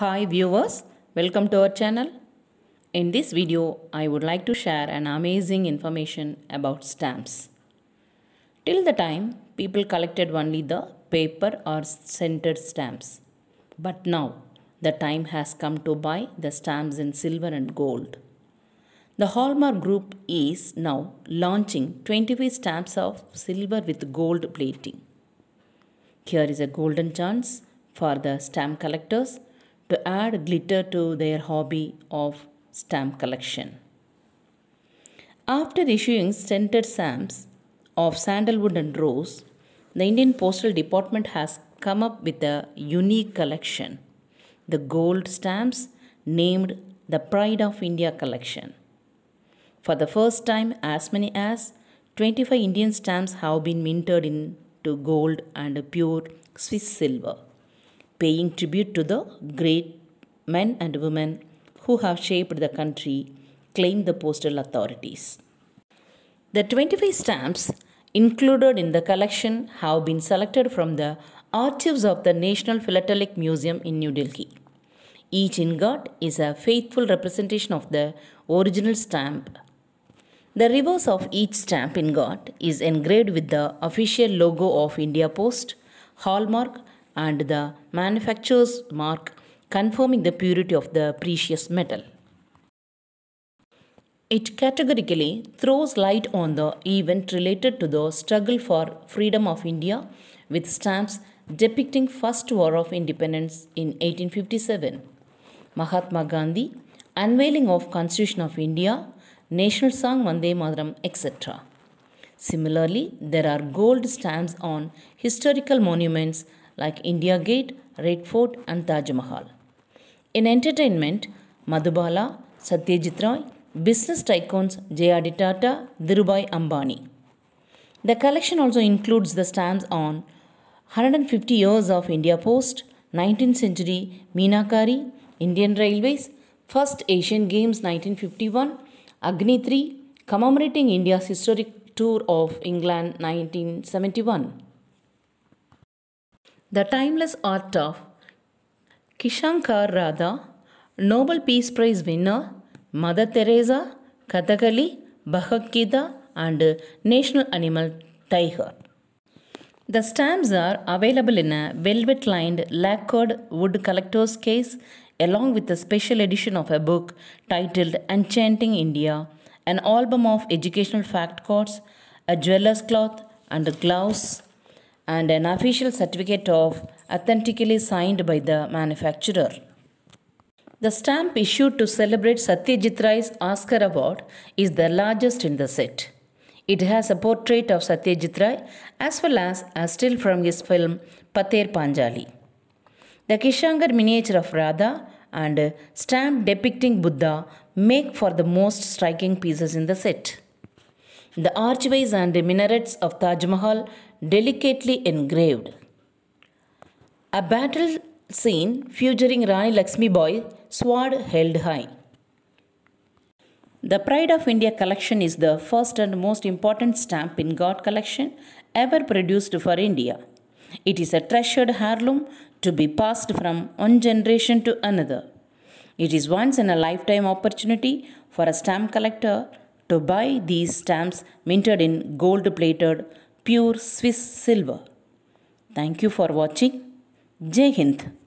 Hi viewers, welcome to our channel. In this video, I would like to share an amazing information about stamps. Till the time, people collected only the paper or centered stamps. But now, the time has come to buy the stamps in silver and gold. The Hallmark Group is now launching 25 stamps of silver with gold plating. Here is a golden chance for the stamp collectors to add glitter to their hobby of stamp collection. After issuing scented stamps of sandalwood and rose, the Indian Postal Department has come up with a unique collection the gold stamps named the Pride of India collection. For the first time, as many as 25 Indian stamps have been minted into gold and pure Swiss silver paying tribute to the great men and women who have shaped the country, claimed the postal authorities. The 25 stamps included in the collection have been selected from the archives of the National Philatelic Museum in New Delhi. Each ingot is a faithful representation of the original stamp. The reverse of each stamp ingot is engraved with the official logo of India Post, hallmark, and the manufacturer's mark confirming the purity of the precious metal. It categorically throws light on the event related to the struggle for freedom of India with stamps depicting first war of independence in 1857. Mahatma Gandhi, unveiling of Constitution of India, national song Vande Madram, etc. Similarly, there are gold stamps on historical monuments like India Gate, Red Fort, and Taj Mahal. In entertainment, Madhubala, Satyajit Roy, business tycoons J.R.D. Tata, Dhirubhai Ambani. The collection also includes the stamps on 150 years of India Post, 19th century Meenakari, Indian Railways, First Asian Games 1951, Agni 3, commemorating India's historic tour of England 1971. The Timeless Art of Kishankar Radha, Nobel Peace Prize winner, Mother Teresa, Kathakali, Bhagavad Gita, and National Animal Tiger. The stamps are available in a velvet lined lacquered wood collector's case along with a special edition of a book titled Enchanting India, an album of educational fact cards, a jeweler's cloth, and gloves and an official certificate of authentically signed by the manufacturer. The stamp issued to celebrate Satyajit Rai's Oscar Award is the largest in the set. It has a portrait of Satyajit Rai as well as a still from his film Pater Panjali. The Kishangar miniature of Radha and stamp depicting Buddha make for the most striking pieces in the set the archways and minarets of Taj Mahal delicately engraved. A battle scene featuring Rani Lakshmi Boy, sword held high. The Pride of India collection is the first and most important stamp in God collection ever produced for India. It is a treasured heirloom to be passed from one generation to another. It is once in a lifetime opportunity for a stamp collector to buy these stamps minted in gold plated pure Swiss silver. Thank you for watching. Jai Hind.